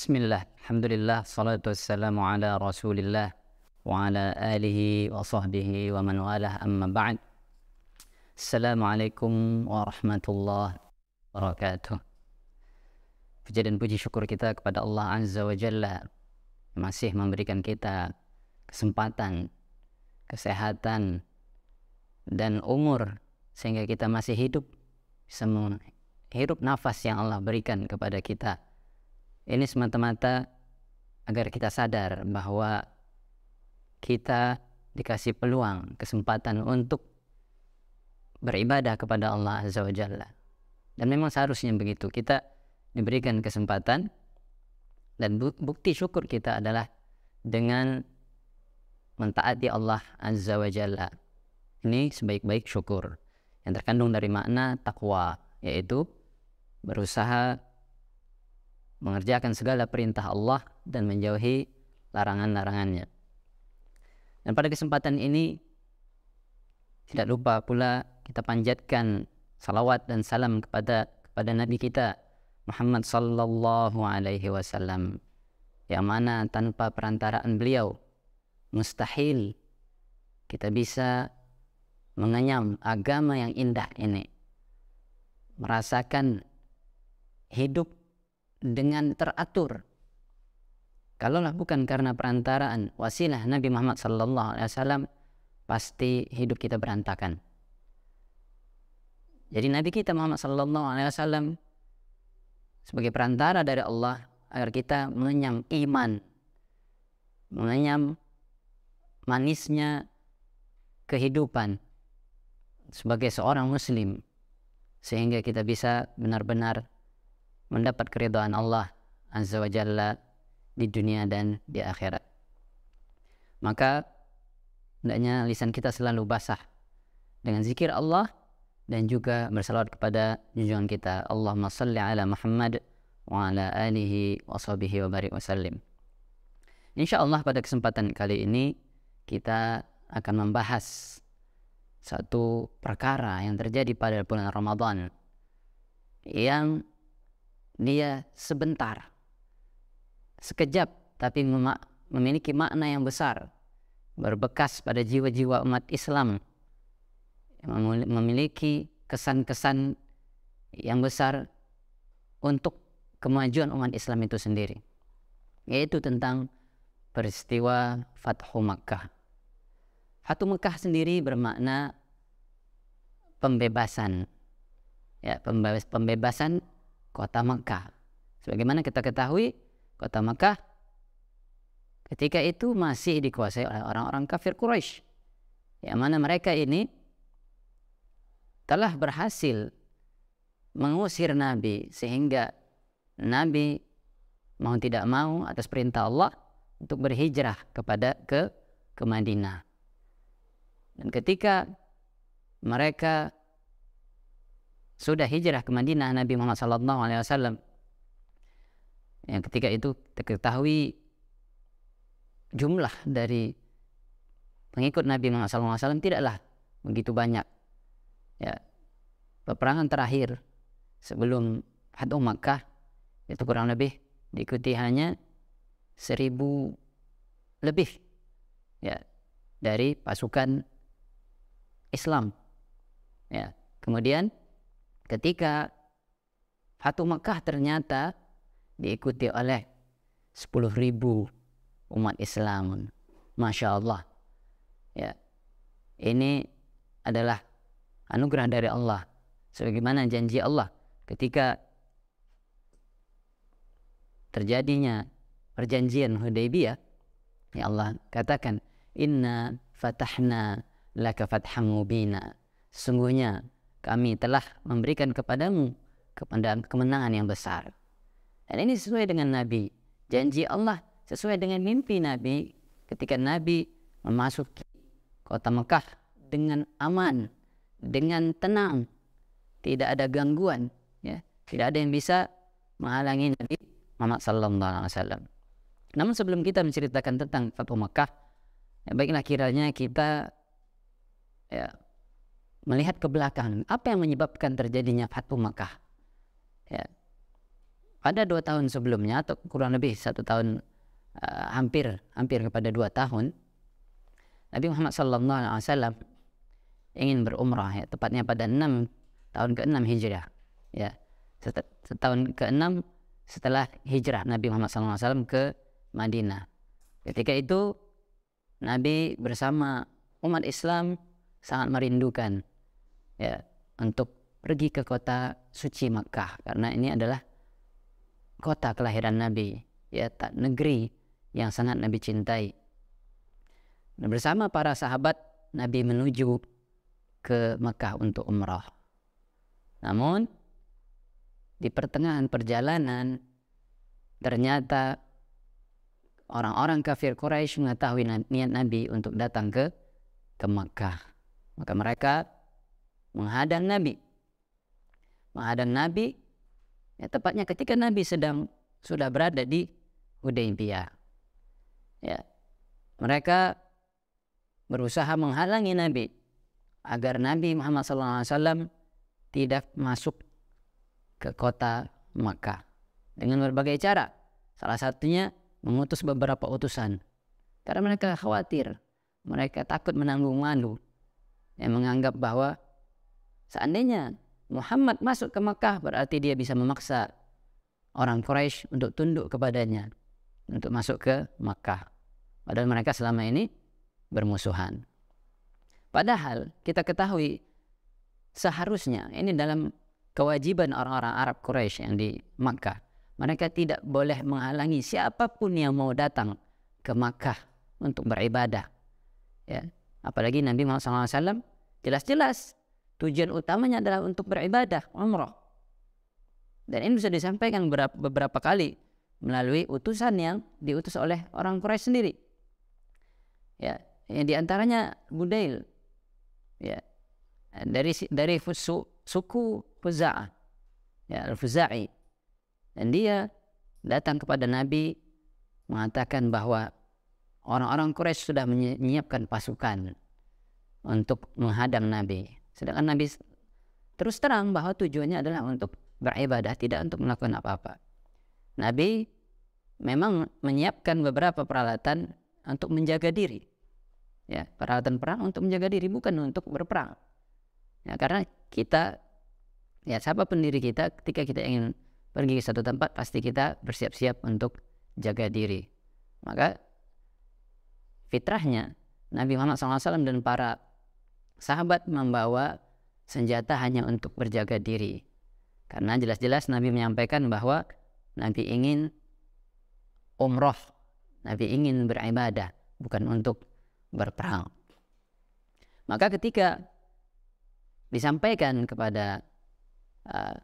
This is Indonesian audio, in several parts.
Bismillah, Alhamdulillah, salatu wassalamu ala rasulillah wa ala alihi wa sahbihi wa man walah amma ba'd Assalamualaikum warahmatullahi wabarakatuh Puja dan puji syukur kita kepada Allah Azza wa Jalla Masih memberikan kita kesempatan, kesehatan, dan umur Sehingga kita masih hidup, Semua menghirup nafas yang Allah berikan kepada kita ini semata-mata agar kita sadar bahwa kita dikasih peluang, kesempatan untuk beribadah kepada Allah Azza wa Jalla. Dan memang seharusnya begitu. Kita diberikan kesempatan dan bukti syukur kita adalah dengan mentaati Allah Azza wa Jalla. Ini sebaik-baik syukur yang terkandung dari makna takwa, yaitu berusaha mengerjakan segala perintah Allah dan menjauhi larangan-larangannya. Dan pada kesempatan ini tidak lupa pula kita panjatkan salawat dan salam kepada kepada Nabi kita Muhammad sallallahu alaihi wasallam yang mana tanpa perantaraan beliau mustahil kita bisa mengenyam agama yang indah ini merasakan hidup dengan teratur. Kalaulah bukan karena perantaraan wasilah Nabi Muhammad sallallahu alaihi wasallam pasti hidup kita berantakan. Jadi Nabi kita Muhammad sallallahu alaihi wasallam sebagai perantara dari Allah agar kita mengenyam iman, mengenyam manisnya kehidupan sebagai seorang muslim sehingga kita bisa benar-benar mendapat keridhaan Allah Azza wa Jalla di dunia dan di akhirat. Maka hendaknya lisan kita selalu basah dengan zikir Allah dan juga bersalawat kepada junjungan kita Allahumma salli ala Muhammad wa ala alihi wa sahbihi wa barik wa sallim. Insyaallah pada kesempatan kali ini kita akan membahas satu perkara yang terjadi pada bulan Ramadan yang dia sebentar, sekejap, tapi memiliki makna yang besar, berbekas pada jiwa-jiwa umat Islam, yang memiliki kesan-kesan yang besar untuk kemajuan umat Islam itu sendiri, yaitu tentang peristiwa Fathu Makkah. Fathu Makkah sendiri bermakna pembebasan, ya pembebasan kota Mekah. Sebagaimana kita ketahui, kota Mekah ketika itu masih dikuasai oleh orang-orang kafir Quraisy. Yang mana mereka ini telah berhasil mengusir Nabi sehingga Nabi mau tidak mau atas perintah Allah untuk berhijrah kepada ke ke Madinah. Dan ketika mereka sudah hijrah ke Madinah Nabi Muhammad Sallallahu Alaihi Wasallam yang ketika itu diketahui jumlah dari pengikut Nabi Muhammad SAW tidaklah begitu banyak ya peperangan terakhir sebelum Hadu Makkah itu kurang lebih diikuti hanya seribu lebih ya dari pasukan Islam ya kemudian ketika Fatu Mekah ternyata diikuti oleh 10.000 umat Islam. Masya Allah. Ya. Ini adalah anugerah dari Allah. Sebagaimana janji Allah ketika terjadinya perjanjian Hudaybiyah, ya Allah katakan, "Inna fatahna laka fatham mubina." Sungguhnya kami telah memberikan kepadamu kemenangan yang besar. Dan ini sesuai dengan Nabi. Janji Allah sesuai dengan mimpi Nabi ketika Nabi memasuki kota Mekah dengan aman, dengan tenang, tidak ada gangguan, ya. Tidak ada yang bisa menghalangi Nabi Muhammad sallallahu alaihi wasallam. Namun sebelum kita menceritakan tentang Fatwa Mekah, ya baiklah kiranya kita ya melihat ke belakang apa yang menyebabkan terjadinya Fatu Makkah. Ya. Pada dua tahun sebelumnya atau kurang lebih satu tahun uh, hampir hampir kepada dua tahun Nabi Muhammad Sallallahu Alaihi Wasallam ingin berumrah ya tepatnya pada enam tahun ke enam hijrah ya setahun ke enam setelah hijrah Nabi Muhammad Sallallahu Alaihi Wasallam ke Madinah. Ketika itu Nabi bersama umat Islam sangat merindukan ya untuk pergi ke kota suci Mekah karena ini adalah kota kelahiran Nabi ya tak negeri yang sangat Nabi cintai dan nah, bersama para sahabat Nabi menuju ke Mekah untuk umrah namun di pertengahan perjalanan ternyata orang-orang kafir Quraisy mengetahui niat Nabi untuk datang ke ke Mekah maka mereka menghadang Nabi. Menghadang Nabi, ya tepatnya ketika Nabi sedang sudah berada di Hudaybiyah. Ya, mereka berusaha menghalangi Nabi agar Nabi Muhammad SAW tidak masuk ke kota Makkah dengan berbagai cara. Salah satunya mengutus beberapa utusan karena mereka khawatir, mereka takut menanggung malu yang menganggap bahwa Seandainya Muhammad masuk ke Mekah berarti dia bisa memaksa orang Quraisy untuk tunduk kepadanya untuk masuk ke Mekah. Padahal mereka selama ini bermusuhan. Padahal kita ketahui seharusnya ini dalam kewajiban orang-orang Arab Quraisy yang di Makkah. Mereka tidak boleh menghalangi siapapun yang mau datang ke Makkah untuk beribadah. Ya, apalagi Nabi Muhammad SAW jelas-jelas Tujuan utamanya adalah untuk beribadah, umroh. Dan ini bisa disampaikan beberapa, beberapa kali melalui utusan yang diutus oleh orang Quraisy sendiri. Ya, yang diantaranya Budail. Ya, dari dari fusu, suku Fuza'ah. Ya, Al-Fuza'i. Dan dia datang kepada Nabi mengatakan bahwa orang-orang Quraisy sudah menyiapkan pasukan untuk menghadang Nabi. Sedangkan Nabi terus terang bahwa tujuannya adalah untuk beribadah, tidak untuk melakukan apa-apa. Nabi memang menyiapkan beberapa peralatan untuk menjaga diri. Ya, peralatan perang untuk menjaga diri bukan untuk berperang. Ya, karena kita ya siapa pendiri kita ketika kita ingin pergi ke satu tempat pasti kita bersiap-siap untuk jaga diri. Maka fitrahnya Nabi Muhammad SAW dan para sahabat membawa senjata hanya untuk berjaga diri. Karena jelas-jelas Nabi menyampaikan bahwa Nabi ingin umroh, Nabi ingin beribadah, bukan untuk berperang. Maka ketika disampaikan kepada uh,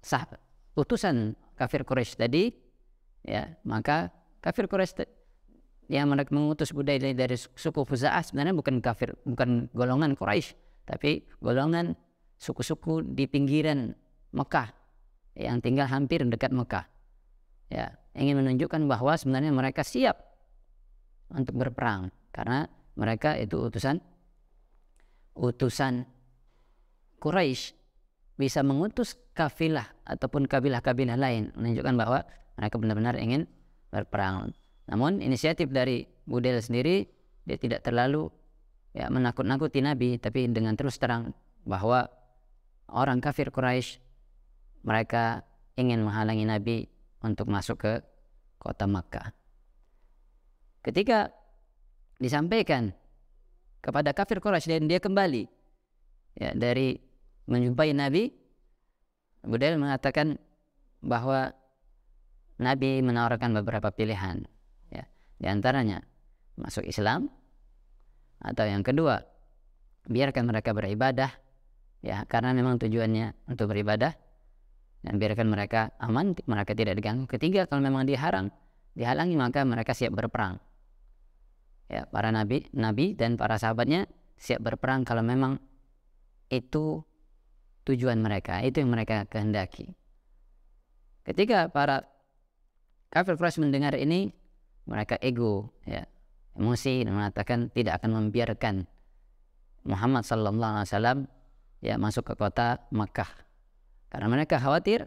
sah, utusan kafir Quraisy tadi, ya maka kafir Quraisy yang mengutus budaya dari suku Fuza'ah sebenarnya bukan kafir, bukan golongan Quraisy, tapi golongan suku-suku di pinggiran Mekah yang tinggal hampir dekat Mekah. Ya, ingin menunjukkan bahwa sebenarnya mereka siap untuk berperang karena mereka itu utusan utusan Quraisy bisa mengutus kafilah ataupun kabilah-kabilah lain menunjukkan bahwa mereka benar-benar ingin berperang. Namun inisiatif dari Budel sendiri dia tidak terlalu ya menakut-nakuti Nabi tapi dengan terus terang bahwa orang kafir Quraisy mereka ingin menghalangi Nabi untuk masuk ke kota Makkah. Ketika disampaikan kepada kafir Quraisy dan dia kembali ya, dari menjumpai Nabi, Budel mengatakan bahwa Nabi menawarkan beberapa pilihan. Di antaranya masuk Islam atau yang kedua biarkan mereka beribadah ya karena memang tujuannya untuk beribadah dan biarkan mereka aman mereka tidak diganggu ketiga kalau memang diharam dihalangi maka mereka siap berperang ya para nabi nabi dan para sahabatnya siap berperang kalau memang itu tujuan mereka itu yang mereka kehendaki ketiga para kafir Quraisy mendengar ini mereka ego ya emosi dan mengatakan tidak akan membiarkan Muhammad sallallahu alaihi wasallam ya masuk ke kota Makkah karena mereka khawatir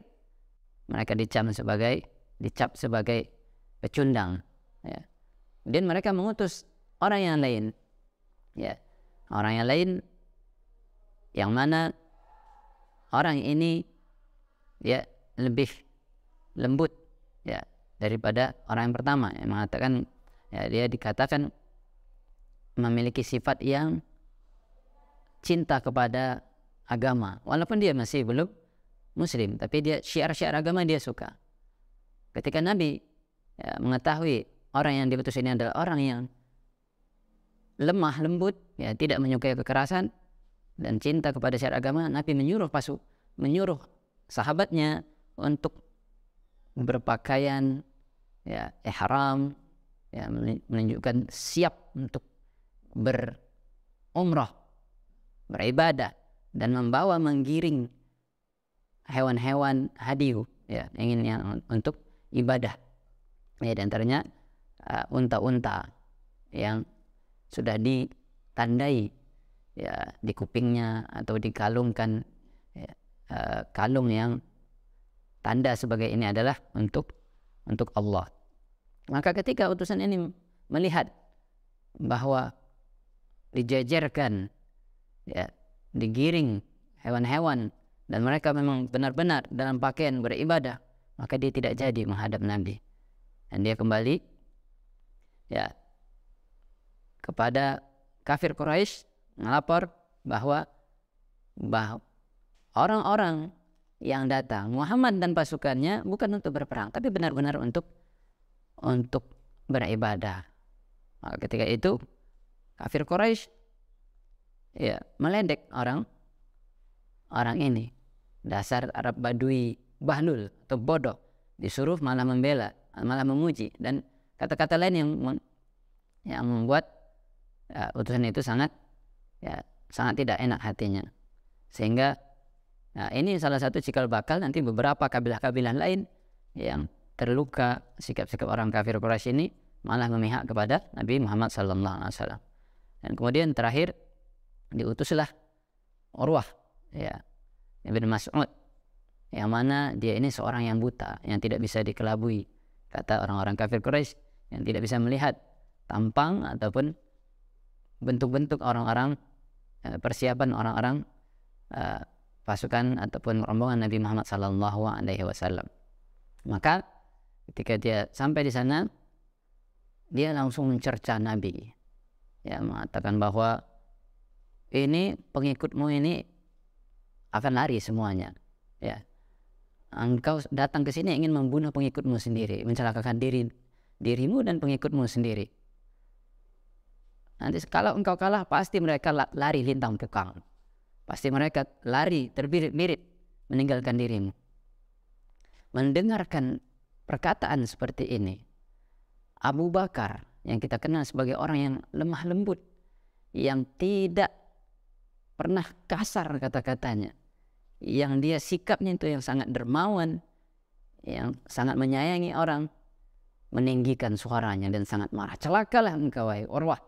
mereka dicam sebagai dicap sebagai pecundang ya dan mereka mengutus orang yang lain ya orang yang lain yang mana orang ini ya lebih lembut ya daripada orang yang pertama yang mengatakan ya dia dikatakan memiliki sifat yang cinta kepada agama walaupun dia masih belum muslim tapi dia syiar-syiar agama dia suka ketika Nabi ya, mengetahui orang yang diutus ini adalah orang yang lemah lembut ya tidak menyukai kekerasan dan cinta kepada syiar agama Nabi menyuruh pasu menyuruh sahabatnya untuk berpakaian ya ihram ya menunjukkan siap untuk berumrah beribadah dan membawa menggiring hewan-hewan hadiu ya ingin yang untuk ibadah ya dan antaranya unta-unta yang sudah ditandai ya di kupingnya atau dikalungkan ya, uh, kalung yang tanda sebagai ini adalah untuk untuk Allah. Maka ketika utusan ini melihat bahwa dijejerkan, ya, digiring hewan-hewan dan mereka memang benar-benar dalam pakaian beribadah, maka dia tidak jadi menghadap Nabi. Dan dia kembali ya kepada kafir Quraisy melapor bahwa bahwa orang-orang yang datang. Muhammad dan pasukannya bukan untuk berperang, tapi benar-benar untuk untuk beribadah. Maka nah, ketika itu kafir Quraisy ya meledek orang orang ini. Dasar Arab Badui bahlul atau bodoh disuruh malah membela, malah memuji dan kata-kata lain yang yang membuat ya, utusan itu sangat ya sangat tidak enak hatinya. Sehingga Nah, ini salah satu cikal bakal nanti beberapa kabilah-kabilah lain yang terluka sikap-sikap orang kafir Quraisy ini malah memihak kepada Nabi Muhammad sallallahu alaihi wasallam. Dan kemudian terakhir diutuslah Urwah ya Ibn Mas'ud yang mana dia ini seorang yang buta yang tidak bisa dikelabui kata orang-orang kafir Quraisy yang tidak bisa melihat tampang ataupun bentuk-bentuk orang-orang eh, persiapan orang-orang eh, pasukan ataupun rombongan Nabi Muhammad Sallallahu Alaihi Wasallam. Maka ketika dia sampai di sana, dia langsung mencerca Nabi, ya mengatakan bahwa ini pengikutmu ini akan lari semuanya, ya. Engkau datang ke sini ingin membunuh pengikutmu sendiri, mencelakakan diri dirimu dan pengikutmu sendiri. Nanti kalau engkau kalah pasti mereka lari lintang kekang. Pasti mereka lari terbirit-birit meninggalkan dirimu. Mendengarkan perkataan seperti ini, Abu Bakar yang kita kenal sebagai orang yang lemah lembut, yang tidak pernah kasar kata-katanya, yang dia sikapnya itu yang sangat dermawan, yang sangat menyayangi orang, meninggikan suaranya dan sangat marah. Celakalah engkau wahai Urwah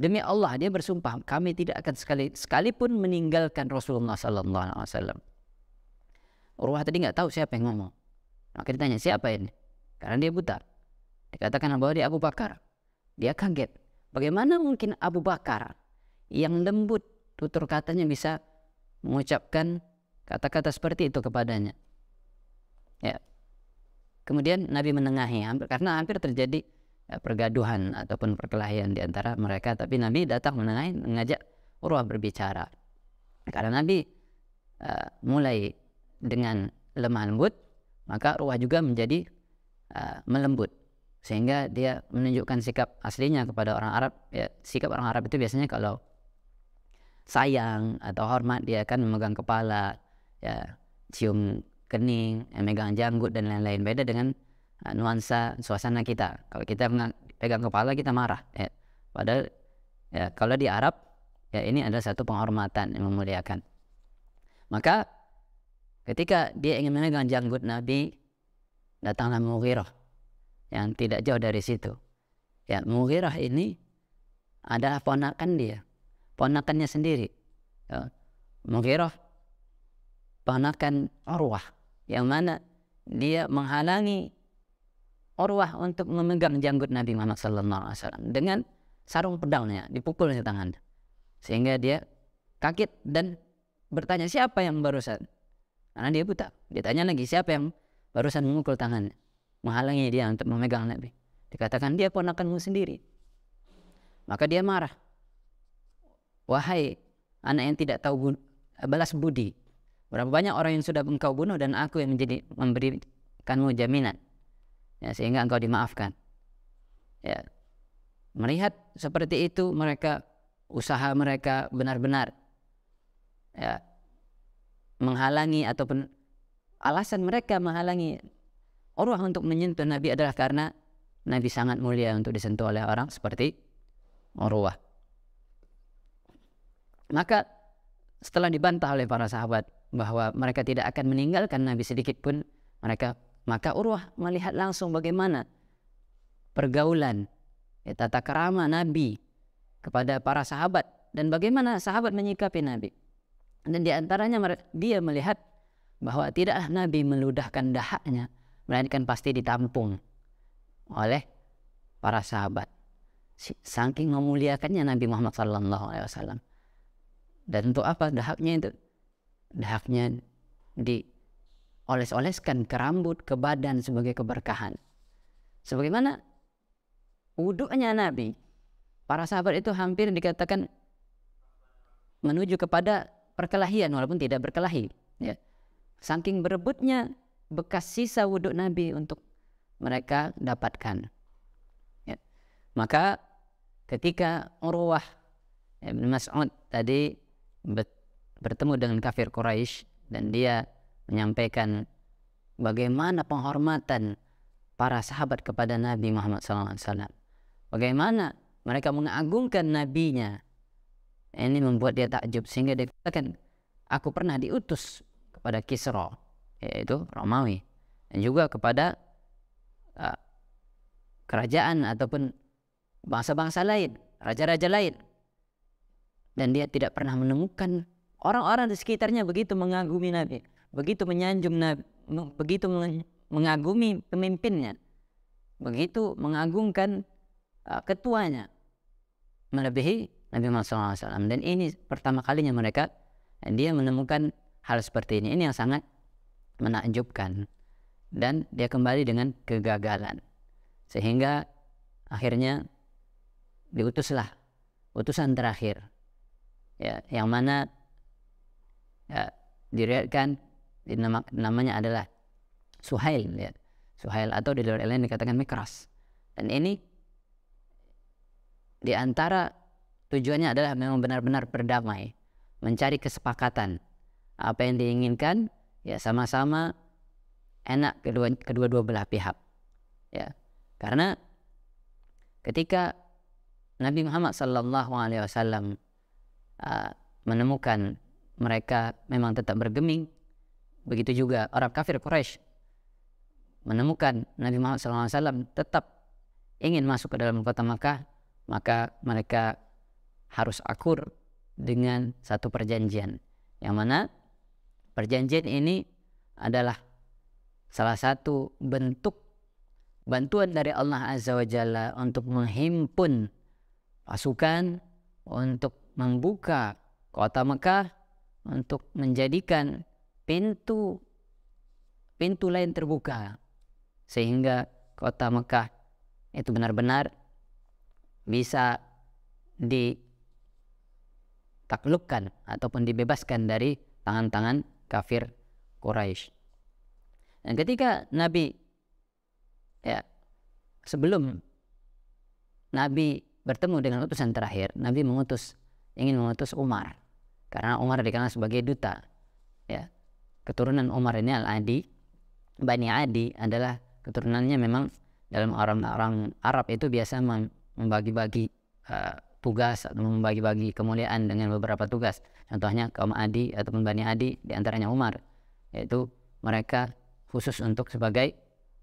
Demi Allah dia bersumpah kami tidak akan sekali sekalipun meninggalkan Rasulullah sallallahu alaihi wasallam. Urwah tadi nggak tahu siapa yang ngomong. Maka ditanya siapa ini? Karena dia buta. Dikatakan bahwa dia Abu Bakar. Dia kaget. Bagaimana mungkin Abu Bakar yang lembut tutur katanya bisa mengucapkan kata-kata seperti itu kepadanya? Ya. Kemudian Nabi menengahi karena hampir terjadi Eh, pergaduhan ataupun perkelahian di antara mereka tapi Nabi datang menengahi mengajak Urwah berbicara karena Nabi uh, mulai dengan lemah lembut maka Urwah juga menjadi uh, melembut sehingga dia menunjukkan sikap aslinya kepada orang Arab ya sikap orang Arab itu biasanya kalau sayang atau hormat dia akan memegang kepala ya cium kening memegang janggut dan lain-lain beda dengan Nah, nuansa suasana kita. Kalau kita pegang kepala kita marah. Ya. Padahal ya, kalau di Arab ya ini adalah satu penghormatan yang memuliakan. Maka ketika dia ingin memegang janggut Nabi datanglah Mughirah yang tidak jauh dari situ. Ya Mughirah ini adalah ponakan dia, ponakannya sendiri. Ya. Mughirah ponakan Urwah yang mana dia menghalangi Orwah untuk memegang janggut Nabi Muhammad Sallallahu Alaihi Wasallam dengan sarung pedangnya dipukulnya di tangan sehingga dia kaget dan bertanya siapa yang barusan karena dia buta dia tanya lagi siapa yang barusan memukul tangan menghalangi dia untuk memegang Nabi dikatakan dia ponakanmu sendiri maka dia marah wahai anak yang tidak tahu balas budi berapa banyak orang yang sudah engkau bunuh dan aku yang menjadi memberikanmu jaminan ya, sehingga engkau dimaafkan ya melihat seperti itu mereka usaha mereka benar-benar ya menghalangi ataupun alasan mereka menghalangi orang untuk menyentuh Nabi adalah karena Nabi sangat mulia untuk disentuh oleh orang seperti Urwah. Maka setelah dibantah oleh para sahabat bahwa mereka tidak akan meninggalkan Nabi sedikit pun, mereka maka Urwah melihat langsung bagaimana pergaulan, ya, tata kerama Nabi kepada para sahabat dan bagaimana sahabat menyikapi Nabi. Dan di antaranya dia melihat bahwa tidaklah Nabi meludahkan dahaknya, melainkan pasti ditampung oleh para sahabat. Saking memuliakannya Nabi Muhammad Sallallahu Alaihi Wasallam Dan untuk apa dahaknya itu? Dahaknya di oles-oleskan ke rambut, ke badan sebagai keberkahan. Sebagaimana wuduknya Nabi, para sahabat itu hampir dikatakan menuju kepada perkelahian walaupun tidak berkelahi. Ya. Saking berebutnya bekas sisa wuduk Nabi untuk mereka dapatkan. Ya. Maka ketika Urwah Ibn Mas'ud tadi bertemu dengan kafir Quraisy dan dia menyampaikan bagaimana penghormatan para sahabat kepada Nabi Muhammad SAW. Bagaimana mereka mengagungkan nabinya. Ini membuat dia takjub sehingga dia katakan, aku pernah diutus kepada Kisra, yaitu Romawi, dan juga kepada uh, kerajaan ataupun bangsa-bangsa lain, raja-raja lain. Dan dia tidak pernah menemukan orang-orang di sekitarnya begitu mengagumi Nabi begitu menyanjung Nabi, begitu mengagumi pemimpinnya, begitu mengagungkan uh, ketuanya, melebihi Nabi Muhammad SAW. Dan ini pertama kalinya mereka dia menemukan hal seperti ini. Ini yang sangat menakjubkan. Dan dia kembali dengan kegagalan. Sehingga akhirnya diutuslah utusan terakhir. Ya, yang mana ya, diriatkan namanya adalah Suhail. Ya. Suhail atau di luar lain dikatakan Mikras. Dan ini di antara tujuannya adalah memang benar-benar berdamai, mencari kesepakatan apa yang diinginkan ya sama-sama enak kedua kedua dua belah pihak ya karena ketika Nabi Muhammad Sallallahu Alaihi Wasallam ah, menemukan mereka memang tetap bergeming Begitu juga orang kafir Quraisy menemukan Nabi Muhammad SAW tetap ingin masuk ke dalam kota Makkah, maka mereka harus akur dengan satu perjanjian. Yang mana perjanjian ini adalah salah satu bentuk bantuan dari Allah Azza wa Jalla untuk menghimpun pasukan untuk membuka kota Mekah untuk menjadikan pintu pintu lain terbuka sehingga kota Mekah itu benar-benar bisa ditaklukkan ataupun dibebaskan dari tangan-tangan kafir Quraisy. Dan ketika Nabi ya sebelum Nabi bertemu dengan utusan terakhir, Nabi mengutus ingin mengutus Umar karena Umar dikenal sebagai duta. Ya, keturunan Umar ini Al-Adi, Bani Adi adalah keturunannya memang dalam orang-orang Arab itu biasa membagi-bagi uh, tugas atau membagi-bagi kemuliaan dengan beberapa tugas. Contohnya kaum Adi ataupun Bani Adi diantaranya Umar, yaitu mereka khusus untuk sebagai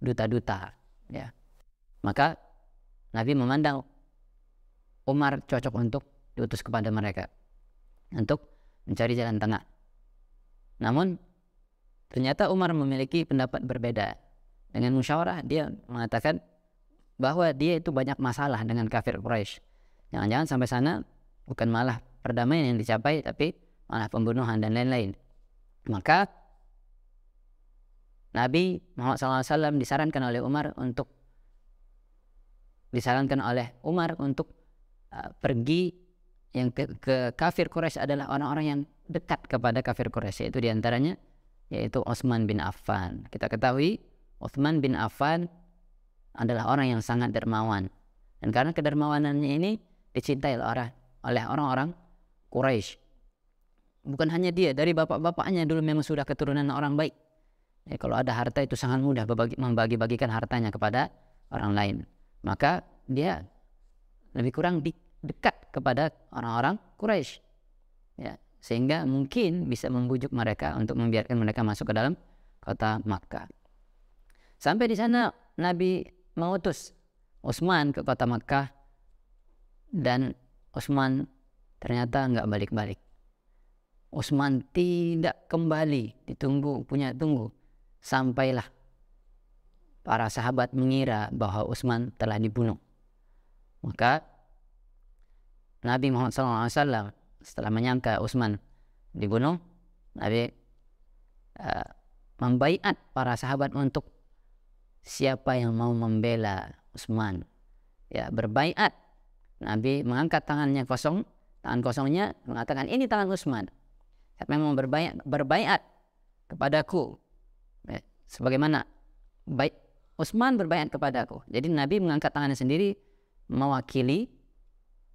duta-duta. Ya. Maka Nabi memandang Umar cocok untuk diutus kepada mereka untuk mencari jalan tengah. Namun Ternyata Umar memiliki pendapat berbeda. Dengan musyawarah dia mengatakan bahwa dia itu banyak masalah dengan kafir Quraisy. Jangan-jangan sampai sana bukan malah perdamaian yang dicapai tapi malah pembunuhan dan lain-lain. Maka Nabi Muhammad SAW disarankan oleh Umar untuk disarankan oleh Umar untuk uh, pergi yang ke, ke kafir Quraisy adalah orang-orang yang dekat kepada kafir Quraisy yaitu diantaranya yaitu Osman bin Affan. Kita ketahui Osman bin Affan adalah orang yang sangat dermawan. Dan karena kedermawanannya ini dicintai orang oleh orang-orang Quraisy. Bukan hanya dia, dari bapak-bapaknya dulu memang sudah keturunan orang baik. Ya, kalau ada harta itu sangat mudah membagi-bagikan hartanya kepada orang lain. Maka dia lebih kurang di, dekat kepada orang-orang Quraisy. Ya sehingga mungkin bisa membujuk mereka untuk membiarkan mereka masuk ke dalam kota Makkah. Sampai di sana Nabi mengutus Utsman ke kota Makkah dan Utsman ternyata nggak balik-balik. Utsman tidak kembali ditunggu punya tunggu sampailah para sahabat mengira bahwa Utsman telah dibunuh. Maka Nabi Muhammad SAW setelah menyangka Utsman dibunuh, Nabi uh, membaiat para sahabat untuk siapa yang mau membela Utsman. Ya, berbaiat. Nabi mengangkat tangannya kosong, tangan kosongnya mengatakan ini tangan Utsman. Siapa yang mau berbaiat, berbaiat kepadaku. Ya, sebagaimana baik Utsman berbaiat kepadaku. Jadi Nabi mengangkat tangannya sendiri mewakili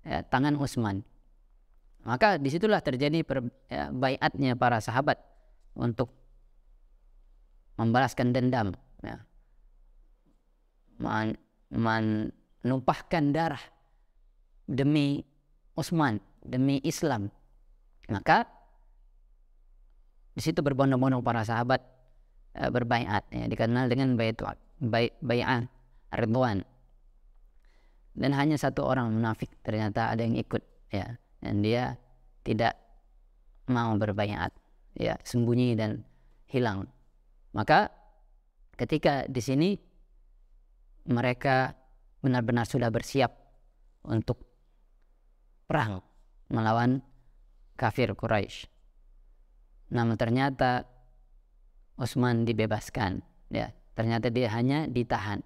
ya, tangan Utsman. Maka disitulah terjadi per, ya, bayatnya para sahabat untuk membalaskan dendam. Ya. Men, menumpahkan darah demi Utsman, demi Islam. Maka di situ berbondong-bondong para sahabat e, eh, berbaiat ya, dikenal dengan bayat, bayat, bayat, Ridwan. Dan hanya satu orang munafik ternyata ada yang ikut ya dan dia tidak mau berbayat ya sembunyi dan hilang maka ketika di sini mereka benar-benar sudah bersiap untuk perang melawan kafir Quraisy namun ternyata Utsman dibebaskan ya ternyata dia hanya ditahan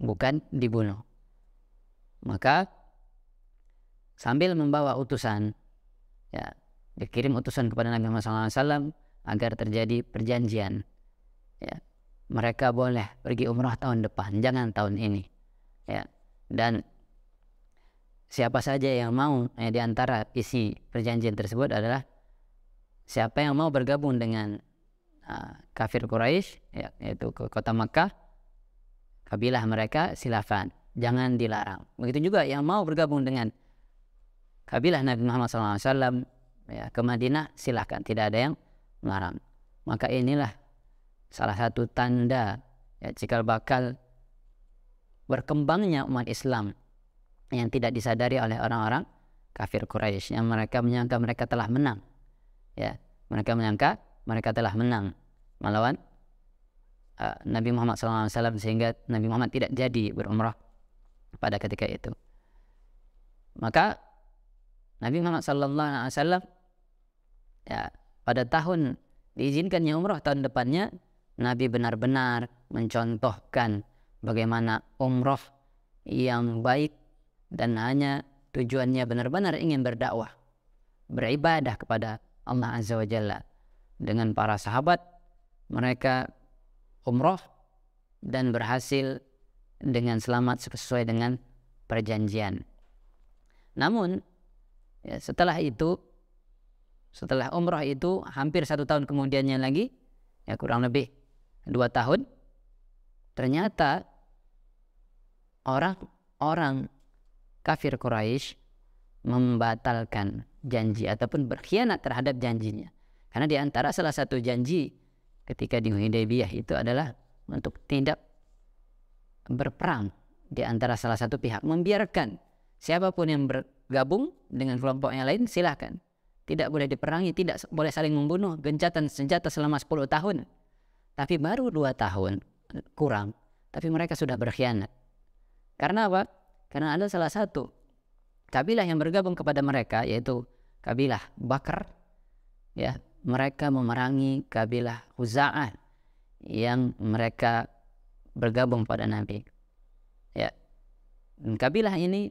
bukan dibunuh maka sambil membawa utusan ya dikirim utusan kepada Nabi Muhammad SAW agar terjadi perjanjian ya mereka boleh pergi umrah tahun depan jangan tahun ini ya dan siapa saja yang mau ya, di antara isi perjanjian tersebut adalah siapa yang mau bergabung dengan uh, kafir Quraisy ya, yaitu ke kota Makkah kabilah mereka silakan jangan dilarang begitu juga yang mau bergabung dengan kabilah Nabi Muhammad SAW ya, ke Madinah silahkan tidak ada yang melarang maka inilah salah satu tanda ya, cikal bakal berkembangnya umat Islam yang tidak disadari oleh orang-orang kafir Quraisy yang mereka menyangka mereka telah menang ya mereka menyangka mereka telah menang melawan uh, Nabi Muhammad SAW sehingga Nabi Muhammad tidak jadi berumrah pada ketika itu maka Nabi Muhammad Sallallahu Alaihi Wasallam ya pada tahun diizinkannya umroh tahun depannya Nabi benar-benar mencontohkan bagaimana umroh yang baik dan hanya tujuannya benar-benar ingin berdakwah beribadah kepada Allah Azza wa Jalla dengan para sahabat mereka umroh dan berhasil dengan selamat sesuai dengan perjanjian namun Ya, setelah itu, setelah umroh itu hampir satu tahun kemudiannya lagi, ya kurang lebih dua tahun, ternyata orang-orang kafir Quraisy membatalkan janji ataupun berkhianat terhadap janjinya. Karena di antara salah satu janji ketika di Hudaybiyah itu adalah untuk tidak berperang di antara salah satu pihak membiarkan siapapun yang ber, gabung dengan kelompok yang lain silahkan. Tidak boleh diperangi, tidak boleh saling membunuh, gencatan senjata selama 10 tahun. Tapi baru dua tahun, kurang. Tapi mereka sudah berkhianat. Karena apa? Karena ada salah satu kabilah yang bergabung kepada mereka yaitu kabilah Bakar. Ya, mereka memerangi kabilah Huza'ah yang mereka bergabung pada Nabi. Ya. Dan kabilah ini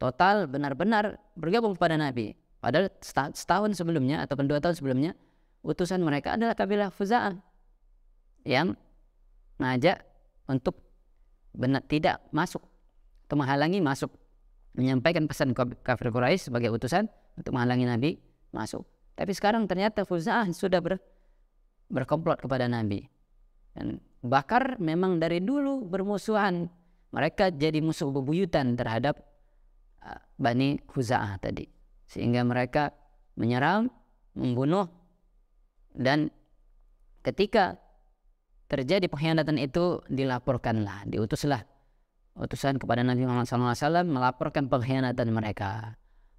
total benar-benar bergabung kepada Nabi. Padahal setahun sebelumnya atau dua tahun sebelumnya utusan mereka adalah kabilah Fuzaan yang mengajak untuk benar tidak masuk atau menghalangi masuk menyampaikan pesan kafir Quraisy sebagai utusan untuk menghalangi Nabi masuk. Tapi sekarang ternyata Fuzaan sudah ber, berkomplot kepada Nabi. Dan Bakar memang dari dulu bermusuhan. Mereka jadi musuh bebuyutan terhadap Bani Khuza'ah tadi. Sehingga mereka menyerang, membunuh, dan ketika terjadi pengkhianatan itu dilaporkanlah, diutuslah utusan kepada Nabi Muhammad SAW melaporkan pengkhianatan mereka.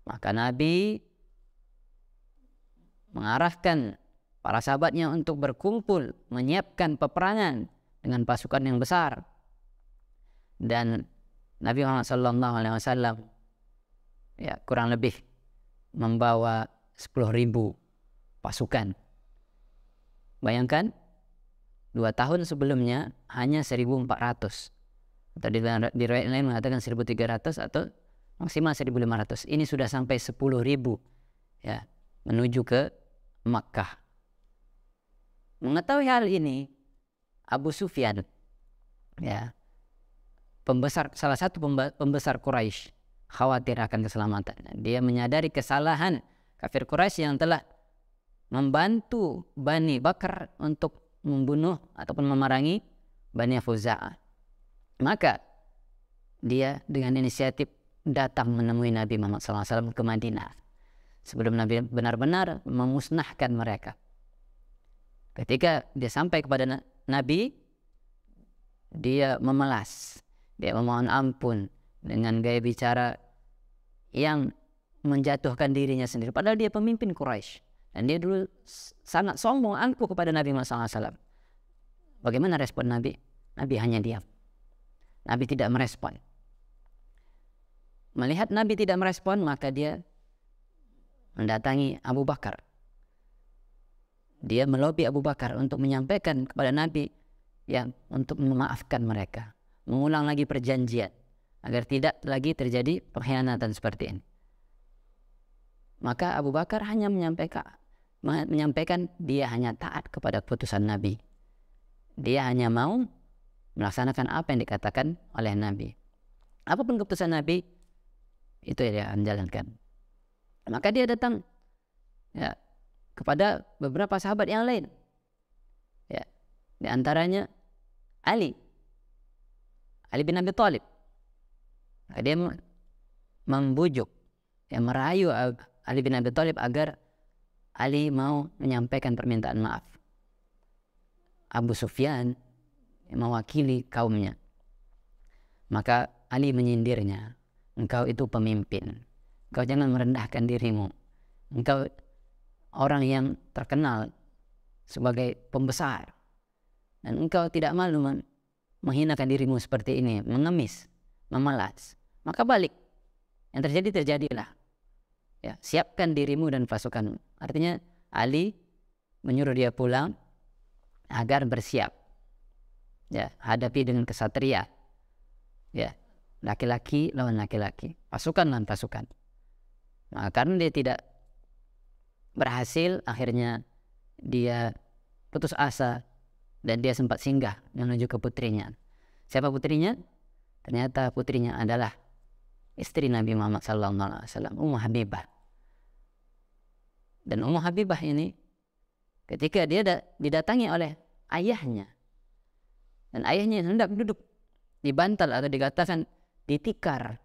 Maka Nabi mengarahkan para sahabatnya untuk berkumpul, menyiapkan peperangan dengan pasukan yang besar. Dan Nabi Muhammad SAW ya kurang lebih membawa 10.000 pasukan. Bayangkan dua tahun sebelumnya hanya 1.400 atau di, di riwayat lain mengatakan 1.300 atau maksimal 1.500. Ini sudah sampai 10.000 ya menuju ke Makkah. Mengetahui hal ini Abu Sufyan ya pembesar salah satu pembesar Quraisy khawatir akan keselamatan. Dia menyadari kesalahan kafir Quraisy yang telah membantu Bani Bakar untuk membunuh ataupun memerangi Bani Fuza'ah. Maka dia dengan inisiatif datang menemui Nabi Muhammad SAW ke Madinah. Sebelum Nabi benar-benar memusnahkan mereka. Ketika dia sampai kepada Nabi, dia memelas, dia memohon ampun, dengan gaya bicara yang menjatuhkan dirinya sendiri. Padahal dia pemimpin Quraisy dan dia dulu sangat sombong angkuh kepada Nabi Muhammad SAW. Bagaimana respon Nabi? Nabi hanya diam. Nabi tidak merespon. Melihat Nabi tidak merespon, maka dia mendatangi Abu Bakar. Dia melobi Abu Bakar untuk menyampaikan kepada Nabi yang untuk memaafkan mereka, mengulang lagi perjanjian agar tidak lagi terjadi pengkhianatan seperti ini. Maka Abu Bakar hanya menyampaikan menyampaikan dia hanya taat kepada putusan Nabi. Dia hanya mau melaksanakan apa yang dikatakan oleh Nabi. Apapun keputusan Nabi itu dia akan jalankan. Maka dia datang ya, kepada beberapa sahabat yang lain. Ya, di antaranya Ali. Ali bin Abi Thalib dia membujuk, ya merayu Ali bin Abi Thalib agar Ali mau menyampaikan permintaan maaf. Abu Sufyan mewakili kaumnya. Maka Ali menyindirnya, engkau itu pemimpin. Engkau jangan merendahkan dirimu. Engkau orang yang terkenal sebagai pembesar. Dan engkau tidak malu menghinakan dirimu seperti ini, mengemis, Memalas maka balik. Yang terjadi terjadilah. Ya, siapkan dirimu dan pasukanmu. Artinya Ali menyuruh dia pulang agar bersiap. Ya, hadapi dengan kesatria. Ya, laki-laki lawan laki-laki, pasukan lawan pasukan. Nah, karena dia tidak berhasil, akhirnya dia putus asa dan dia sempat singgah menuju ke putrinya. Siapa putrinya? Ternyata putrinya adalah istri Nabi Muhammad Sallallahu Wasallam Ummu Habibah. Dan Ummu Habibah ini ketika dia didatangi oleh ayahnya dan ayahnya hendak duduk di bantal atau dikatakan ditikar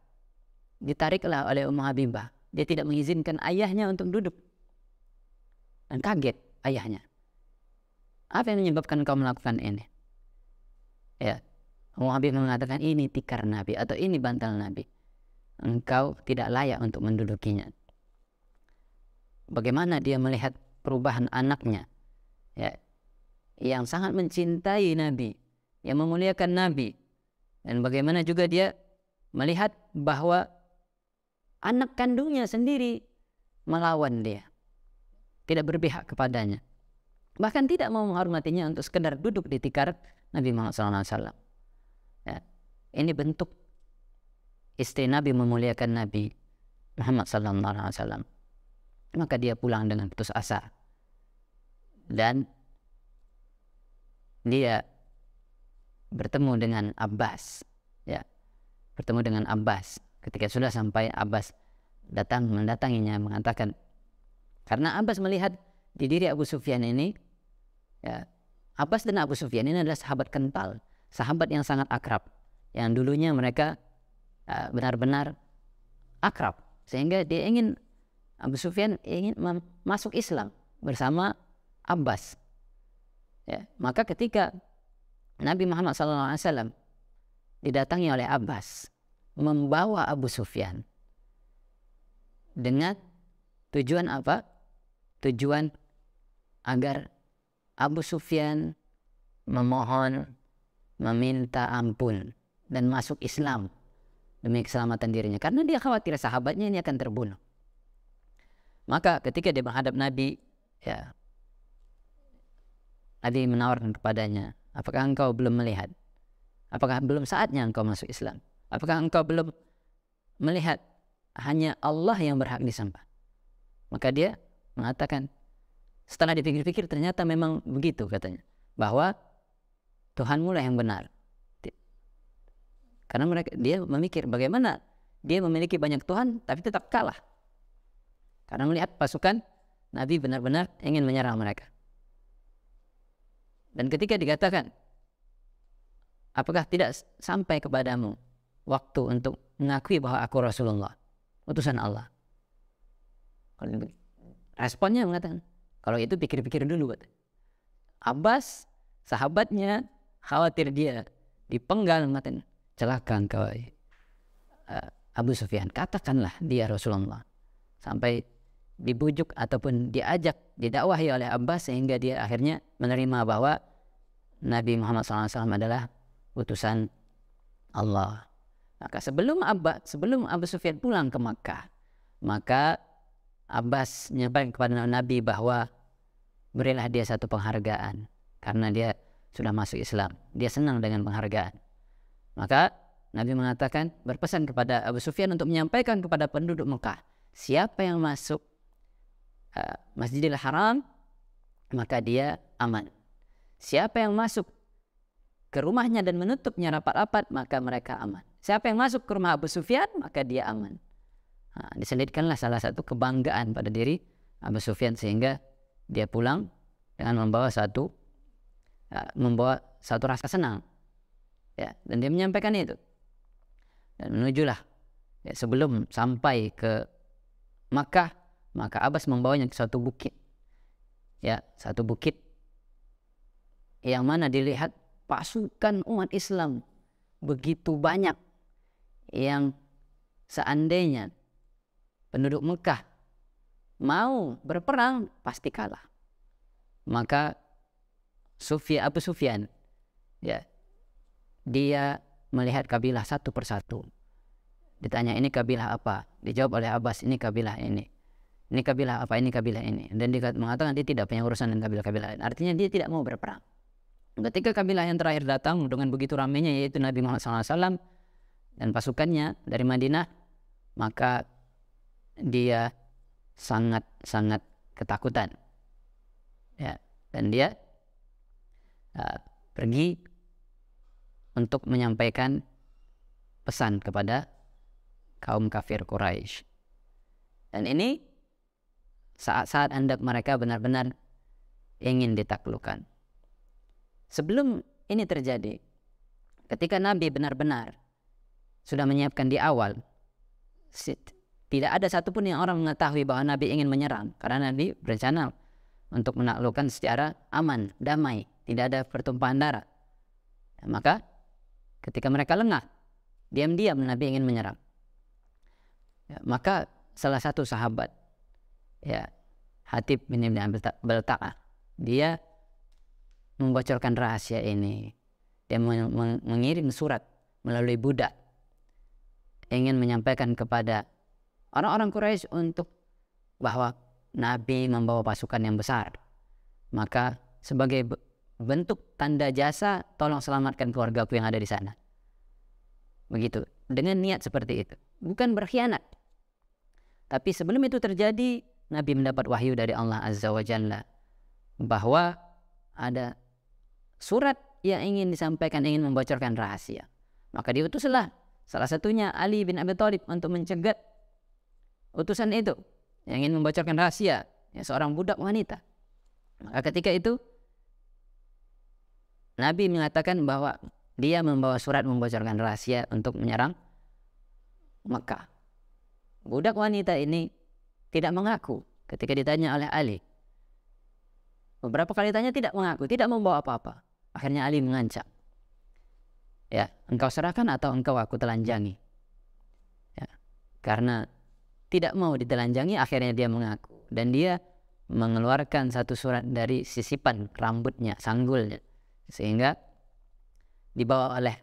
ditariklah oleh Ummu Habibah dia tidak mengizinkan ayahnya untuk duduk dan kaget ayahnya apa yang menyebabkan kau melakukan ini ya Ummu mengatakan ini tikar Nabi atau ini bantal Nabi engkau tidak layak untuk mendudukinya. Bagaimana dia melihat perubahan anaknya ya, yang sangat mencintai Nabi, yang memuliakan Nabi. Dan bagaimana juga dia melihat bahwa anak kandungnya sendiri melawan dia. Tidak berpihak kepadanya. Bahkan tidak mau menghormatinya untuk sekedar duduk di tikar Nabi Muhammad SAW. Ya. Ini bentuk istri Nabi memuliakan Nabi Muhammad sallallahu alaihi wasallam. Maka dia pulang dengan putus asa. Dan dia bertemu dengan Abbas, ya. Bertemu dengan Abbas. Ketika sudah sampai Abbas datang mendatanginya mengatakan karena Abbas melihat di diri Abu Sufyan ini ya, Abbas dan Abu Sufyan ini adalah sahabat kental, sahabat yang sangat akrab. Yang dulunya mereka Eh, benar-benar akrab sehingga dia ingin Abu Sufyan ingin masuk Islam bersama Abbas. Ya, maka ketika Nabi Muhammad SAW didatangi oleh Abbas membawa Abu Sufyan dengan tujuan apa? Tujuan agar Abu Sufyan memohon, meminta ampun dan masuk Islam demi keselamatan dirinya karena dia khawatir sahabatnya ini akan terbunuh. Maka ketika dia menghadap Nabi, ya Nabi menawarkan kepadanya, apakah engkau belum melihat? Apakah belum saatnya engkau masuk Islam? Apakah engkau belum melihat hanya Allah yang berhak disembah? Maka dia mengatakan, setelah dipikir-pikir ternyata memang begitu katanya, bahwa Tuhanmu lah yang benar karena mereka dia memikir bagaimana dia memiliki banyak Tuhan tapi tetap kalah. Karena melihat pasukan Nabi benar-benar ingin menyerang mereka. Dan ketika dikatakan, apakah tidak sampai kepadamu waktu untuk mengakui bahwa aku Rasulullah, utusan Allah? Responnya mengatakan, kalau itu pikir-pikir dulu. Abbas, sahabatnya, khawatir dia dipenggal mengatakan, celaka engkau eh, Abu Sufyan katakanlah dia Rasulullah sampai dibujuk ataupun diajak didakwahi oleh Abbas sehingga dia akhirnya menerima bahwa Nabi Muhammad SAW adalah utusan Allah. Maka sebelum Abbas, sebelum Abu Sufyan pulang ke Makkah, maka Abbas menyampaikan kepada Nabi bahwa berilah dia satu penghargaan karena dia sudah masuk Islam. Dia senang dengan penghargaan. Maka Nabi mengatakan berpesan kepada Abu Sufyan untuk menyampaikan kepada penduduk Mekah, siapa yang masuk uh, Masjidil Haram maka dia aman. Siapa yang masuk ke rumahnya dan menutupnya rapat-rapat maka mereka aman. Siapa yang masuk ke rumah Abu Sufyan maka dia aman. Nah, diselitkanlah salah satu kebanggaan pada diri Abu Sufyan sehingga dia pulang dengan membawa satu uh, membawa satu rasa senang Ya, dan dia menyampaikan itu. Dan menujulah ya, sebelum sampai ke Makkah, maka Abbas membawanya ke satu bukit. Ya, satu bukit yang mana dilihat pasukan umat Islam begitu banyak yang seandainya penduduk Mekah mau berperang pasti kalah. Maka Sufi Abu Sufyan ya dia melihat kabilah satu persatu. Ditanya ini kabilah apa? Dijawab oleh Abbas ini kabilah ini. Ini kabilah apa? Ini kabilah ini. Dan dia mengatakan dia tidak punya urusan dengan kabilah-kabilah lain. Artinya dia tidak mau berperang. Ketika kabilah yang terakhir datang dengan begitu ramainya yaitu Nabi Muhammad SAW dan pasukannya dari Madinah, maka dia sangat-sangat ketakutan. Ya, dan dia uh, pergi untuk menyampaikan pesan kepada kaum kafir Quraisy. Dan ini saat-saat hendak mereka benar-benar ingin ditaklukkan. Sebelum ini terjadi, ketika Nabi benar-benar sudah menyiapkan di awal, tidak ada satupun yang orang mengetahui bahwa Nabi ingin menyerang karena Nabi berencana untuk menaklukkan secara aman, damai, tidak ada pertumpahan darah. Maka Ketika mereka lengah, diam-diam Nabi ingin menyerang. Ya, maka salah satu sahabat, ya Hatib bin Ibn Balta'ah, dia membocorkan rahasia ini. Dia mengirim surat melalui budak ingin menyampaikan kepada orang-orang Quraisy untuk bahwa Nabi membawa pasukan yang besar. Maka sebagai bentuk tanda jasa tolong selamatkan keluargaku yang ada di sana. Begitu. Dengan niat seperti itu. Bukan berkhianat. Tapi sebelum itu terjadi, Nabi mendapat wahyu dari Allah Azza wa Jalla bahwa ada surat yang ingin disampaikan, ingin membocorkan rahasia. Maka diutuslah salah satunya Ali bin Abi Thalib untuk mencegat utusan itu yang ingin membocorkan rahasia ya, seorang budak wanita. Maka ketika itu Nabi mengatakan bahwa dia membawa surat membocorkan rahasia untuk menyerang Mekah. Budak wanita ini tidak mengaku ketika ditanya oleh Ali. Beberapa kali tanya tidak mengaku, tidak membawa apa-apa. Akhirnya Ali mengancam. Ya, engkau serahkan atau engkau aku telanjangi. Ya, karena tidak mau ditelanjangi akhirnya dia mengaku dan dia mengeluarkan satu surat dari sisipan rambutnya, sanggulnya. Sehingga dibawa oleh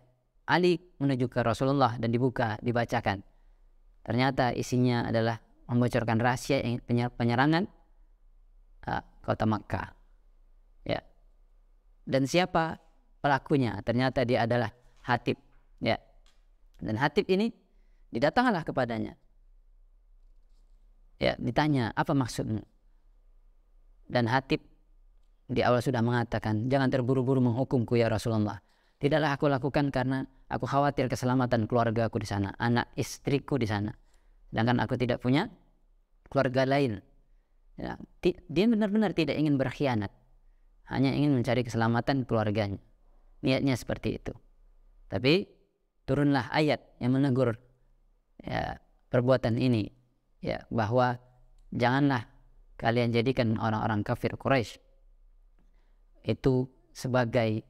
Ali menuju ke Rasulullah dan dibuka, dibacakan. Ternyata isinya adalah membocorkan rahasia penyerangan uh, kota Makkah. Ya. Dan siapa pelakunya? Ternyata dia adalah Hatib. Ya. Dan Hatib ini didatangkanlah kepadanya. Ya, ditanya, apa maksudmu? Dan Hatib di awal sudah mengatakan, jangan terburu-buru menghukumku ya Rasulullah. Tidaklah aku lakukan karena aku khawatir keselamatan keluarga aku di sana, anak istriku di sana. Sedangkan aku tidak punya keluarga lain. Ya, dia benar-benar tidak ingin berkhianat. Hanya ingin mencari keselamatan keluarganya. Niatnya seperti itu. Tapi turunlah ayat yang menegur ya, perbuatan ini. ya Bahwa janganlah kalian jadikan orang-orang kafir Quraisy itu sebagai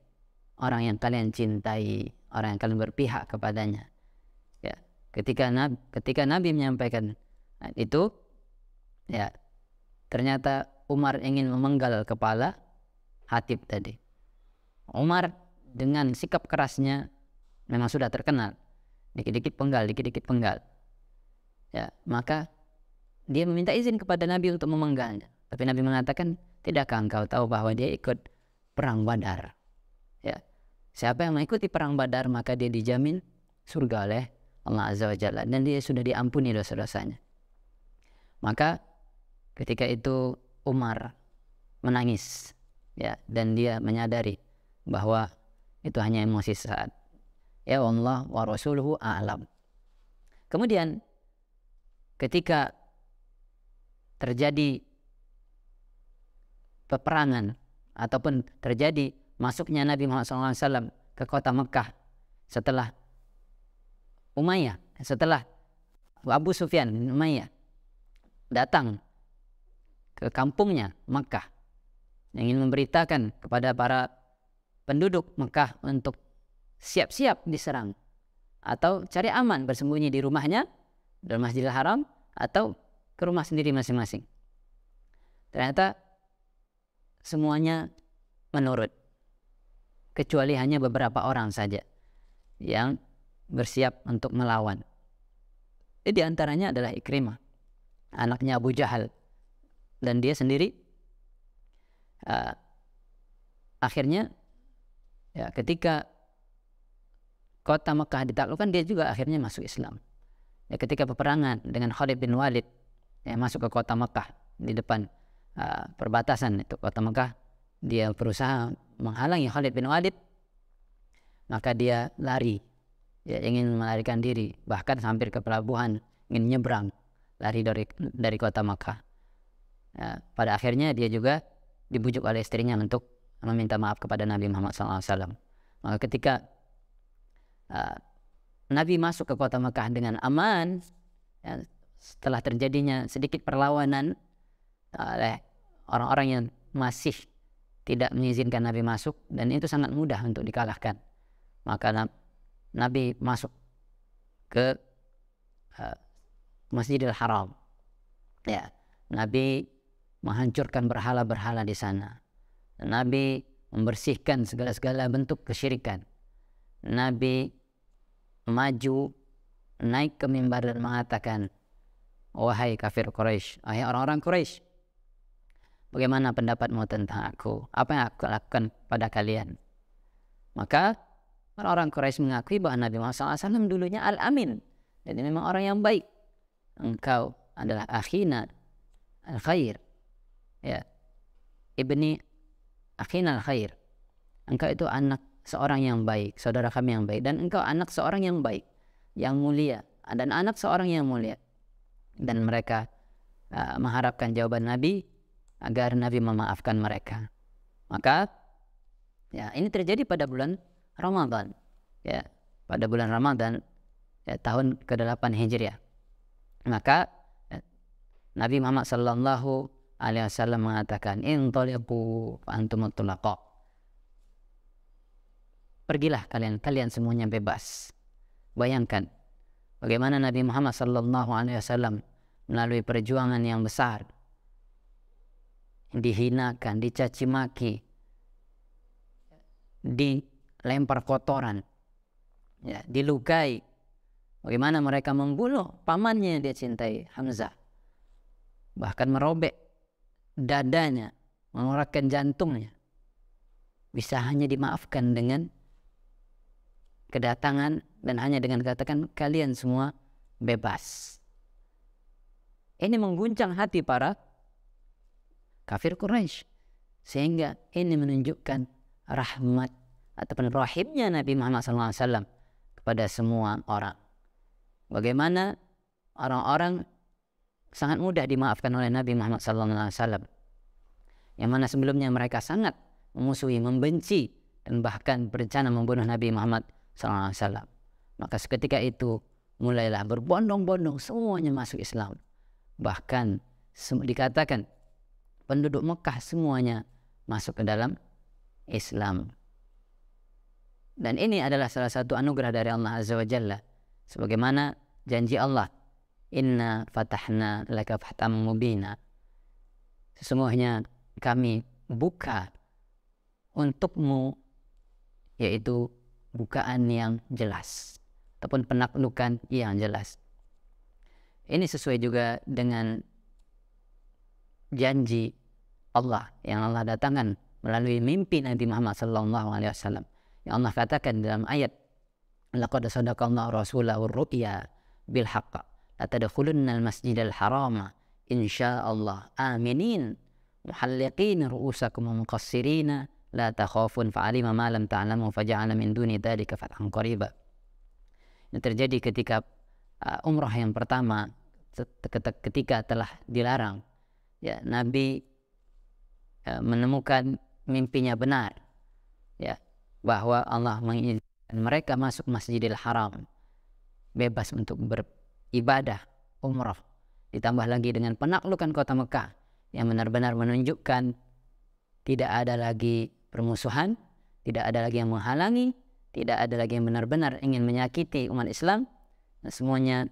orang yang kalian cintai, orang yang kalian berpihak kepadanya. Ya, ketika Nabi, ketika Nabi menyampaikan nah, itu, ya ternyata Umar ingin memenggal kepala Hatib tadi. Umar dengan sikap kerasnya memang sudah terkenal. Dikit-dikit penggal, dikit-dikit penggal. Ya, maka dia meminta izin kepada Nabi untuk memenggalnya. Tapi Nabi mengatakan, tidakkah engkau tahu bahwa dia ikut perang Badar. Ya. Siapa yang mengikuti perang Badar maka dia dijamin surga oleh Allah Azza wa Jalla dan dia sudah diampuni dosa-dosanya. Maka ketika itu Umar menangis ya dan dia menyadari bahwa itu hanya emosi saat Ya Allah wa rasuluhu a'lam. Kemudian ketika terjadi peperangan ataupun terjadi masuknya Nabi Muhammad SAW ke kota Mekah setelah Umayyah, setelah Abu Sufyan Umayyah datang ke kampungnya Mekah yang ingin memberitakan kepada para penduduk Mekah untuk siap-siap diserang atau cari aman bersembunyi di rumahnya dalam Masjidil Haram atau ke rumah sendiri masing-masing. Ternyata semuanya menurut kecuali hanya beberapa orang saja yang bersiap untuk melawan. Di antaranya adalah Ikrimah, anaknya Abu Jahal. Dan dia sendiri uh, akhirnya ya ketika kota Mekah ditaklukkan dia juga akhirnya masuk Islam. Ya ketika peperangan dengan Khalid bin Walid ya masuk ke kota Mekah di depan uh, perbatasan itu kota Mekah dia berusaha menghalangi Khalid bin Walid maka dia lari ya ingin melarikan diri bahkan hampir ke pelabuhan ingin nyebrang lari dari dari kota Mekah ya, pada akhirnya dia juga dibujuk oleh istrinya untuk meminta maaf kepada Nabi Muhammad SAW maka ketika uh, Nabi masuk ke kota Mekah dengan aman ya, setelah terjadinya sedikit perlawanan oleh orang-orang yang masih tidak mengizinkan Nabi masuk dan itu sangat mudah untuk dikalahkan. Maka Nabi masuk ke uh, Masjidil Haram. Ya, Nabi menghancurkan berhala-berhala di sana. Nabi membersihkan segala-segala bentuk kesyirikan. Nabi maju naik ke mimbar dan mengatakan, "Wahai kafir Quraisy, wahai orang-orang Quraisy, Bagaimana pendapatmu tentang aku? Apa yang aku lakukan pada kalian? Maka orang-orang Quraisy mengakui bahwa Nabi Muhammad SAW dulunya Al-Amin. jadi memang orang yang baik. Engkau adalah akhina al-khair. Ya. Ibni akhina al-khair. Engkau itu anak seorang yang baik, saudara kami yang baik. Dan engkau anak seorang yang baik, yang mulia. Dan anak seorang yang mulia. Dan mereka uh, mengharapkan jawaban Nabi agar Nabi memaafkan mereka. Maka ya ini terjadi pada bulan Ramadan. Ya, pada bulan Ramadan ya, tahun ke-8 Hijriah. Maka ya, Nabi Muhammad sallallahu alaihi wasallam mengatakan in antum tulaqa. Pergilah kalian, kalian semuanya bebas. Bayangkan bagaimana Nabi Muhammad sallallahu alaihi wasallam melalui perjuangan yang besar dihinakan, dicaci maki, dilempar kotoran, ya, dilukai. Bagaimana mereka membunuh pamannya yang dia cintai, Hamzah. Bahkan merobek dadanya, mengorakkan jantungnya. Bisa hanya dimaafkan dengan kedatangan dan hanya dengan katakan kalian semua bebas. Ini mengguncang hati para kafir Quraisy. Sehingga ini menunjukkan rahmat ataupun rahimnya Nabi Muhammad SAW kepada semua orang. Bagaimana orang-orang sangat mudah dimaafkan oleh Nabi Muhammad SAW. Yang mana sebelumnya mereka sangat memusuhi, membenci, dan bahkan berencana membunuh Nabi Muhammad SAW. Maka seketika itu mulailah berbondong-bondong semuanya masuk Islam. Bahkan dikatakan penduduk Mekah semuanya masuk ke dalam Islam. Dan ini adalah salah satu anugerah dari Allah Azza wa Jalla. Sebagaimana janji Allah, Inna fatahna laka fatam mubina. Sesungguhnya kami buka untukmu yaitu bukaan yang jelas ataupun penaklukan yang jelas. Ini sesuai juga dengan janji Allah yang Allah datangkan melalui mimpi Nabi Muhammad sallallahu alaihi wasallam. Yang Allah katakan dalam ayat laqad sadaqallahu rasulahu ru'ya bil haqq latadkhulunnal masjidal haram insyaallah aminin muhalliqin ru'usakum muqassirin la takhafun fa'alima ma lam ta'lamu faja'ala min duni dhalika fathan qariba. Ini terjadi ketika uh, umrah yang pertama ketika telah dilarang ya Nabi ya, menemukan mimpinya benar ya bahwa Allah mengizinkan mereka masuk Masjidil Haram bebas untuk beribadah umrah ditambah lagi dengan penaklukan kota Mekah yang benar-benar menunjukkan tidak ada lagi permusuhan tidak ada lagi yang menghalangi tidak ada lagi yang benar-benar ingin menyakiti umat Islam semuanya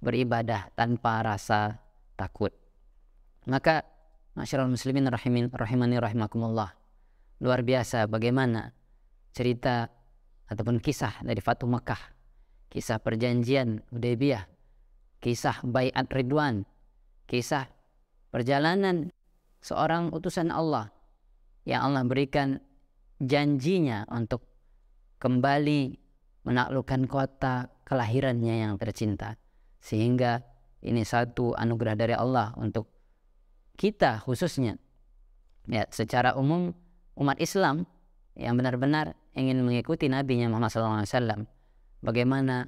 beribadah tanpa rasa takut maka masyarakat muslimin rahimin rahimani rahimakumullah. Luar biasa bagaimana cerita ataupun kisah dari Fatu Mekah kisah perjanjian Hudaybiyah, kisah Bayat Ridwan, kisah perjalanan seorang utusan Allah yang Allah berikan janjinya untuk kembali menaklukkan kota kelahirannya yang tercinta. Sehingga ini satu anugerah dari Allah untuk kita khususnya ya secara umum umat Islam yang benar-benar ingin mengikuti Nabi Muhammad SAW bagaimana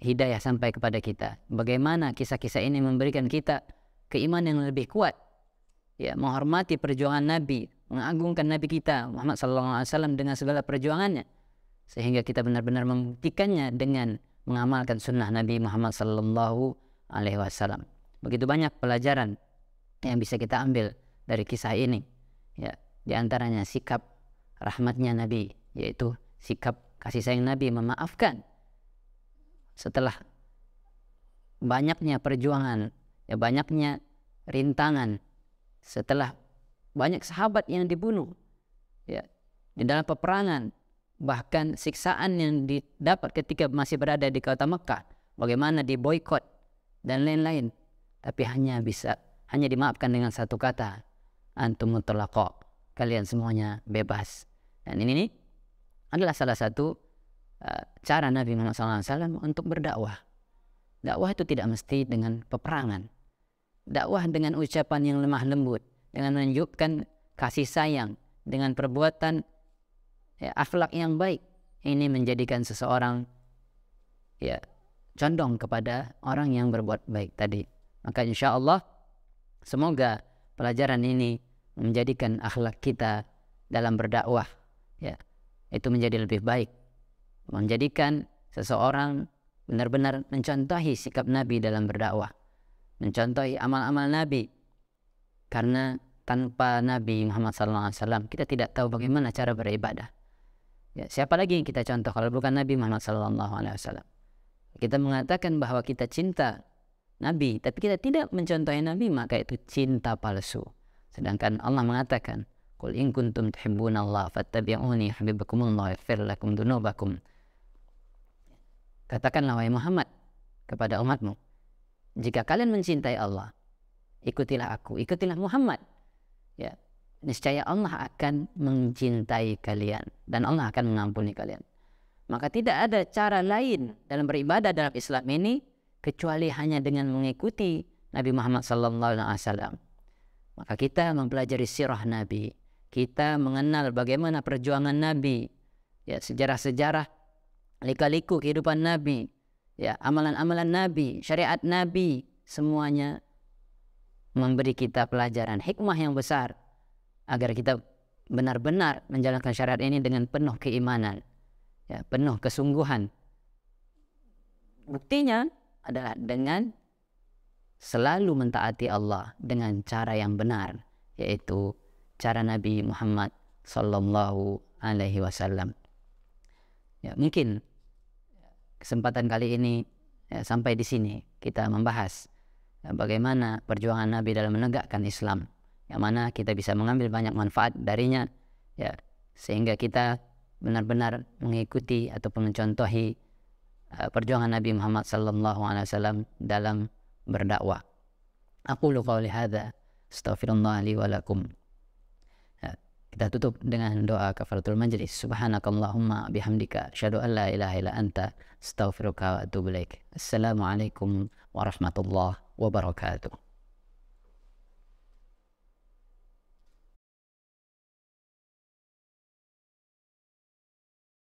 hidayah sampai kepada kita bagaimana kisah-kisah ini memberikan kita keimanan yang lebih kuat ya menghormati perjuangan Nabi mengagungkan Nabi kita Muhammad SAW dengan segala perjuangannya sehingga kita benar-benar membuktikannya dengan mengamalkan sunnah Nabi Muhammad SAW Alaihi Wasallam begitu banyak pelajaran yang bisa kita ambil dari kisah ini ya di antaranya sikap rahmatnya Nabi yaitu sikap kasih sayang Nabi memaafkan setelah banyaknya perjuangan ya banyaknya rintangan setelah banyak sahabat yang dibunuh ya di dalam peperangan bahkan siksaan yang didapat ketika masih berada di kota Mekah bagaimana diboikot dan lain-lain tapi hanya bisa hanya dimaafkan dengan satu kata antum mutlaqo kalian semuanya bebas dan ini nih adalah salah satu uh, cara Nabi Muhammad SAW untuk berdakwah dakwah itu tidak mesti dengan peperangan dakwah dengan ucapan yang lemah lembut dengan menunjukkan kasih sayang dengan perbuatan ya, akhlak yang baik ini menjadikan seseorang ya condong kepada orang yang berbuat baik tadi maka insya Allah Semoga pelajaran ini menjadikan akhlak kita dalam berdakwah ya itu menjadi lebih baik menjadikan seseorang benar-benar mencontohi sikap Nabi dalam berdakwah mencontohi amal-amal Nabi karena tanpa Nabi Muhammad SAW kita tidak tahu bagaimana cara beribadah ya, siapa lagi yang kita contoh kalau bukan Nabi Muhammad SAW kita mengatakan bahwa kita cinta Nabi, tapi kita tidak mencontohi Nabi maka itu cinta palsu. Sedangkan Allah mengatakan, "Qul in kuntum tuhibbunallah fattabi'uni habibakumullah yaghfir lakum dunubakum." Katakanlah wahai Muhammad kepada umatmu, jika kalian mencintai Allah, ikutilah aku, ikutilah Muhammad. Ya, niscaya Allah akan mencintai kalian dan Allah akan mengampuni kalian. Maka tidak ada cara lain dalam beribadah dalam Islam ini kecuali hanya dengan mengikuti Nabi Muhammad sallallahu alaihi wasallam. Maka kita mempelajari sirah Nabi, kita mengenal bagaimana perjuangan Nabi, ya sejarah-sejarah lika-liku kehidupan Nabi, ya amalan-amalan Nabi, syariat Nabi, semuanya memberi kita pelajaran hikmah yang besar agar kita benar-benar menjalankan syariat ini dengan penuh keimanan, ya penuh kesungguhan. Buktinya adalah dengan selalu mentaati Allah dengan cara yang benar yaitu cara Nabi Muhammad Sallallahu Alaihi Wasallam. Ya, mungkin kesempatan kali ini ya, sampai di sini kita membahas ya, bagaimana perjuangan Nabi dalam menegakkan Islam yang mana kita bisa mengambil banyak manfaat darinya ya sehingga kita benar-benar mengikuti ataupun mencontohi Eh, perjuangan Nabi Muhammad sallallahu alaihi wasallam dalam berdakwah. Aku lu qauli hadza astaghfirullah li wa lakum. Eh, kita tutup dengan doa kafaratul majlis. Subhanakallahumma bihamdika syadu an ilaha illa anta astaghfiruka wa atubu ilaik. Assalamualaikum warahmatullahi wabarakatuh.